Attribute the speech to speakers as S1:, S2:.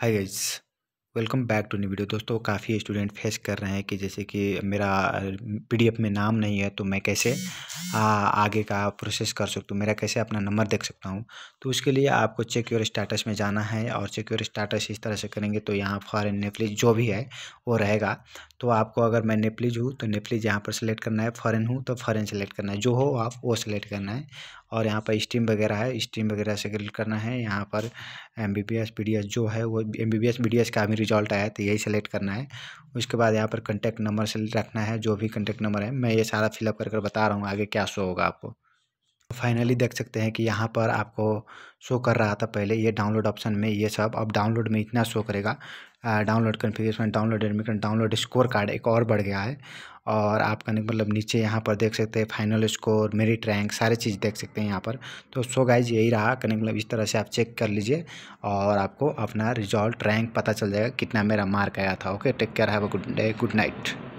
S1: hi guys welcome back to new video दोस्तों काफ़ी student face कर रहे हैं कि जैसे कि मेरा पीडीएफ में नाम नहीं है तो मैं कैसे आ, आगे का प्रोसेस कर सकता हूँ मेरा कैसे अपना नंबर देख सकता हूँ तो उसके लिए आपको चेक योर स्टाटस में जाना है और चेक योर स्टाटस इस तरह से करेंगे तो यहाँ फॉरन नेफलिज जो भी है वो रहेगा तो आपको अगर मैं नेपलीज हूँ तो नेपलीज यहाँ पर सेलेक्ट करना है फॉरेन हूँ तो फॉरेन सेलेक्ट करना है जो हो आप वो सेलेक्ट करना है और यहाँ पर स्ट्रीम वगैरह है स्ट्रीम वगैरह सेलेक्ट करना है यहाँ पर M B B S D S जो है वो M B B S D S का भी रिजल्ट आया तो यही सेलेक्ट करना है उसके बाद यहाँ पर कंटेक्ट नंबर से रखना है जो भी कंटेक्ट नंबर है मैं ये सारा फिलअप कर बता रहा हूँ आगे क्या शो होगा आपको फाइनली देख सकते हैं कि यहाँ पर आपको शो कर रहा था पहले ये डाउनलोड ऑप्शन में ये सब अब डाउनलोड में इतना शो करेगा download configuration download admit card download score card एक और बढ़ गया है और आप कहने मतलब नीचे यहाँ पर देख सकते हैं फाइनल स्कोर मेरिट रैंक सारे चीज़ देख सकते हैं यहाँ पर तो सो गाइज यही रहा कहने मतलब इस तरह से आप चेक कर लीजिए और आपको अपना रिजल्ट रैंक पता चल जाएगा कितना मेरा मार्क आया था okay take care have a good day good night